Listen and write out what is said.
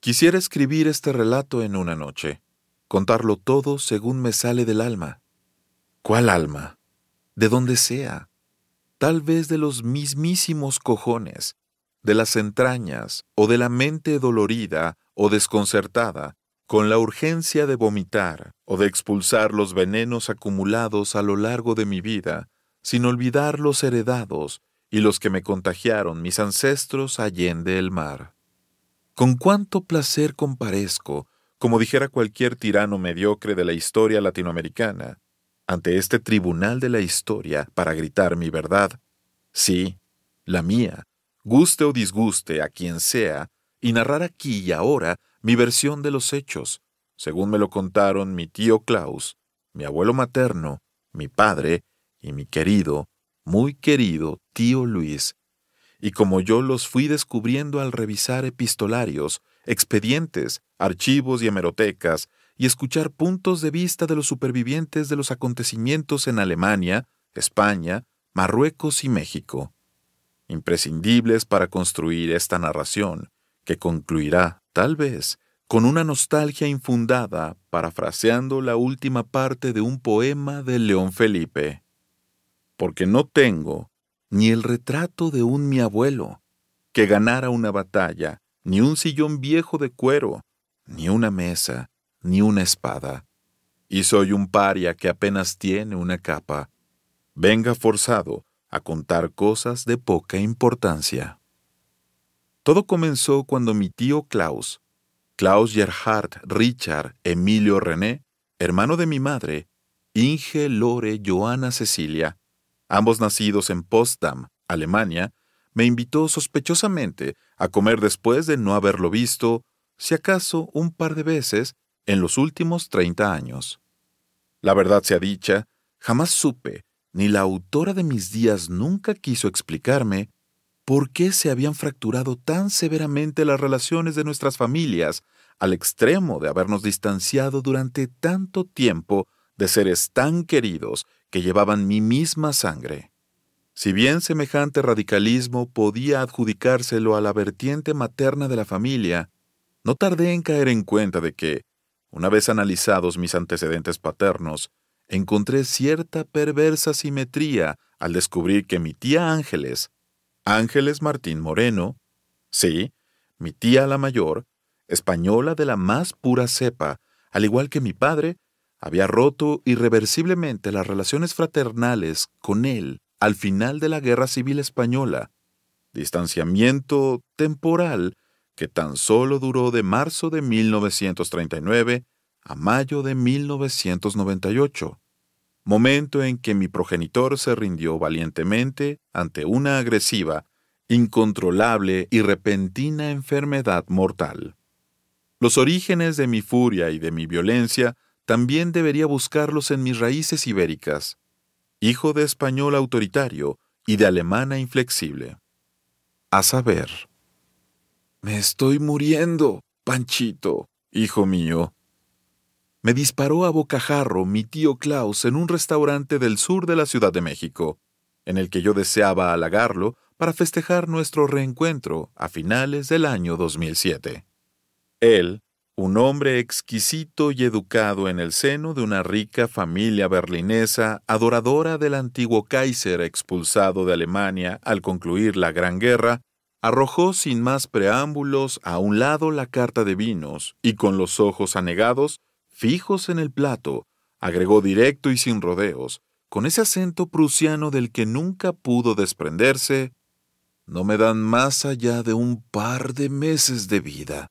Quisiera escribir este relato en una noche, contarlo todo según me sale del alma. ¿Cuál alma? De dónde sea. Tal vez de los mismísimos cojones, de las entrañas o de la mente dolorida o desconcertada, con la urgencia de vomitar o de expulsar los venenos acumulados a lo largo de mi vida, sin olvidar los heredados y los que me contagiaron mis ancestros allende el mar. Con cuánto placer comparezco, como dijera cualquier tirano mediocre de la historia latinoamericana, ante este tribunal de la historia para gritar mi verdad. Sí, la mía, guste o disguste a quien sea, y narrar aquí y ahora mi versión de los hechos, según me lo contaron mi tío Klaus, mi abuelo materno, mi padre y mi querido, muy querido tío Luis, y como yo los fui descubriendo al revisar epistolarios, expedientes, archivos y hemerotecas, y escuchar puntos de vista de los supervivientes de los acontecimientos en Alemania, España, Marruecos y México, imprescindibles para construir esta narración, que concluirá, tal vez, con una nostalgia infundada, parafraseando la última parte de un poema de León Felipe. Porque no tengo, ni el retrato de un mi abuelo, que ganara una batalla, ni un sillón viejo de cuero, ni una mesa, ni una espada. Y soy un paria que apenas tiene una capa. Venga forzado a contar cosas de poca importancia. Todo comenzó cuando mi tío Klaus, Klaus Gerhard Richard Emilio René, hermano de mi madre, Inge Lore Joana Cecilia, ambos nacidos en Potsdam, Alemania, me invitó sospechosamente a comer después de no haberlo visto, si acaso un par de veces, en los últimos 30 años. La verdad sea dicha, jamás supe, ni la autora de mis días nunca quiso explicarme, por qué se habían fracturado tan severamente las relaciones de nuestras familias, al extremo de habernos distanciado durante tanto tiempo de seres tan queridos que llevaban mi misma sangre. Si bien semejante radicalismo podía adjudicárselo a la vertiente materna de la familia, no tardé en caer en cuenta de que, una vez analizados mis antecedentes paternos, encontré cierta perversa simetría al descubrir que mi tía Ángeles, Ángeles Martín Moreno, sí, mi tía la mayor, española de la más pura cepa, al igual que mi padre, había roto irreversiblemente las relaciones fraternales con él al final de la Guerra Civil Española, distanciamiento temporal que tan solo duró de marzo de 1939 a mayo de 1998, momento en que mi progenitor se rindió valientemente ante una agresiva, incontrolable y repentina enfermedad mortal. Los orígenes de mi furia y de mi violencia también debería buscarlos en mis raíces ibéricas, hijo de español autoritario y de alemana inflexible. A saber, me estoy muriendo, Panchito, hijo mío. Me disparó a bocajarro mi tío Klaus en un restaurante del sur de la Ciudad de México, en el que yo deseaba halagarlo para festejar nuestro reencuentro a finales del año 2007. Él, un hombre exquisito y educado en el seno de una rica familia berlinesa, adoradora del antiguo Kaiser expulsado de Alemania al concluir la Gran Guerra, arrojó sin más preámbulos a un lado la carta de vinos y con los ojos anegados, fijos en el plato, agregó directo y sin rodeos, con ese acento prusiano del que nunca pudo desprenderse, no me dan más allá de un par de meses de vida.